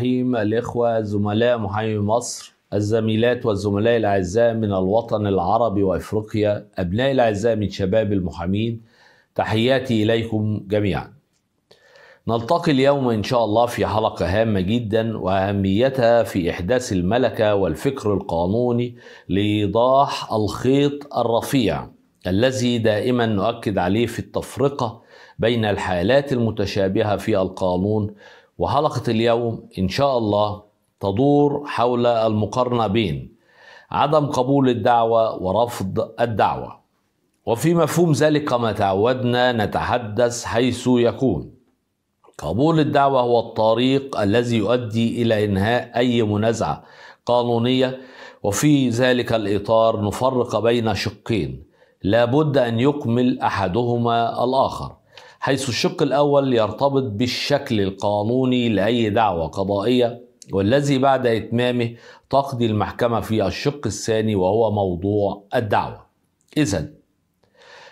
الرحيم الإخوة زملاء محامي مصر الزميلات والزملاء الأعزاء من الوطن العربي وإفريقيا أبناء الأعزاء من شباب المحامين تحياتي إليكم جميعا نلتقي اليوم إن شاء الله في حلقة هامة جدا وأهميتها في إحداث الملكة والفكر القانوني لإيضاح الخيط الرفيع الذي دائما نؤكد عليه في التفرقة بين الحالات المتشابهة في القانون وحلقة اليوم إن شاء الله تدور حول المقارنة بين عدم قبول الدعوة ورفض الدعوة وفي مفهوم ذلك كما تعودنا نتحدث حيث يكون قبول الدعوة هو الطريق الذي يؤدي إلى إنهاء أي منازعة قانونية وفي ذلك الإطار نفرق بين شقين لابد أن يكمل أحدهما الآخر حيث الشق الأول يرتبط بالشكل القانوني لأي دعوة قضائية والذي بعد إتمامه تقضي المحكمة في الشق الثاني وهو موضوع الدعوة إذا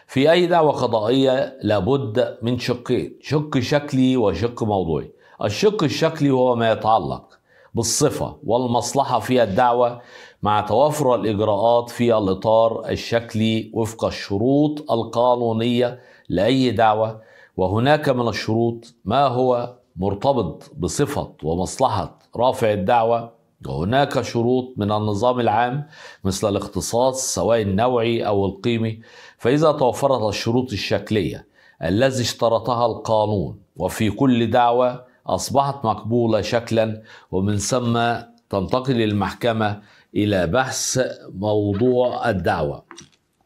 في أي دعوة قضائية لابد من شقين شق شكلي وشق موضوعي الشق الشكلي هو ما يتعلق بالصفة والمصلحة في الدعوة مع توافر الإجراءات في الإطار الشكلي وفق الشروط القانونية لأي دعوة وهناك من الشروط ما هو مرتبط بصفة ومصلحة رافع الدعوة وهناك شروط من النظام العام مثل الاختصاص سواء النوعي أو القيمي فإذا توفرت الشروط الشكلية الذي اشترطها القانون وفي كل دعوة أصبحت مقبولة شكلا ومن ثم تنتقل المحكمة إلى بحث موضوع الدعوة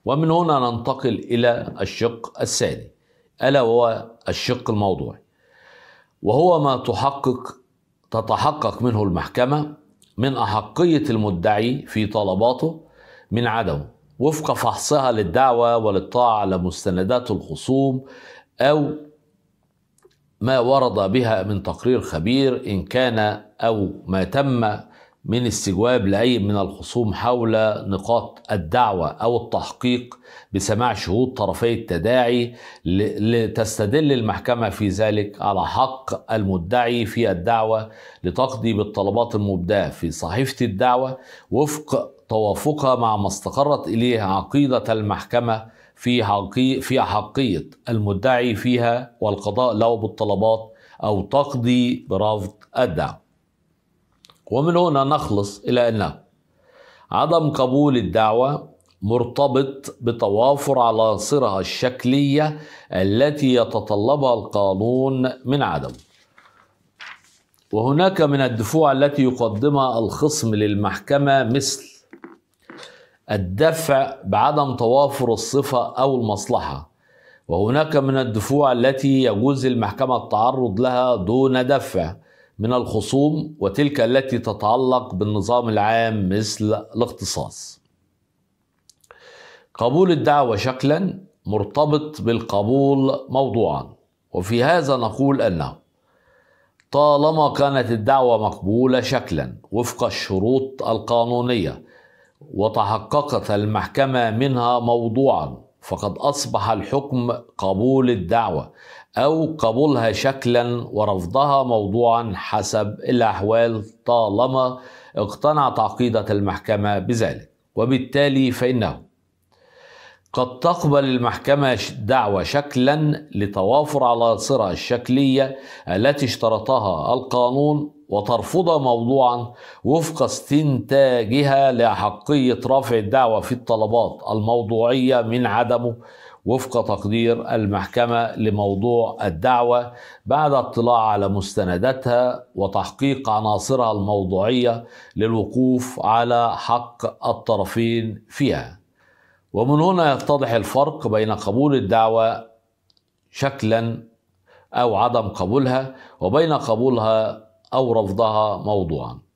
ومن هنا ننتقل إلى الشق الثاني ألا وهو الشق الموضوعي وهو ما تحقق تتحقق منه المحكمة من أحقية المدعي في طلباته من عدمه وفق فحصها للدعوة وللطاعة على مستندات الخصوم أو ما ورد بها من تقرير خبير إن كان أو ما تم من استجواب لأي من الخصوم حول نقاط الدعوة أو التحقيق بسماع شهود طرفي التداعي لتستدل المحكمة في ذلك على حق المدعي في الدعوة لتقضي بالطلبات المبدأة في صحيفة الدعوة وفق توافقها مع ما استقرت إليه عقيدة المحكمة في, حقي في حقية المدعي فيها والقضاء له بالطلبات أو تقضي برفض الدعوة ومن هنا نخلص إلى أن عدم قبول الدعوة مرتبط بتوافر عناصرها الشكلية التي يتطلبها القانون من عدم وهناك من الدفوع التي يقدمها الخصم للمحكمة مثل الدفع بعدم توافر الصفة أو المصلحة وهناك من الدفوع التي يجوز المحكمة التعرض لها دون دفع من الخصوم وتلك التي تتعلق بالنظام العام مثل الاختصاص قبول الدعوة شكلا مرتبط بالقبول موضوعا وفي هذا نقول أنه طالما كانت الدعوة مقبولة شكلا وفق الشروط القانونية وتحققت المحكمة منها موضوعا فقد أصبح الحكم قبول الدعوة أو قبولها شكلا ورفضها موضوعا حسب الأحوال طالما اقتنع تعقيدة المحكمة بذلك وبالتالي فإنه قد تقبل المحكمة دعوى شكلا لتوافر عناصرها الشكلية التي اشترطها القانون وترفضها موضوعا وفق استنتاجها لأحقية رفع الدعوى في الطلبات الموضوعية من عدمه وفق تقدير المحكمة لموضوع الدعوة بعد اطلاع على مستنداتها وتحقيق عناصرها الموضوعية للوقوف على حق الطرفين فيها ومن هنا يتضح الفرق بين قبول الدعوة شكلا أو عدم قبولها وبين قبولها أو رفضها موضوعا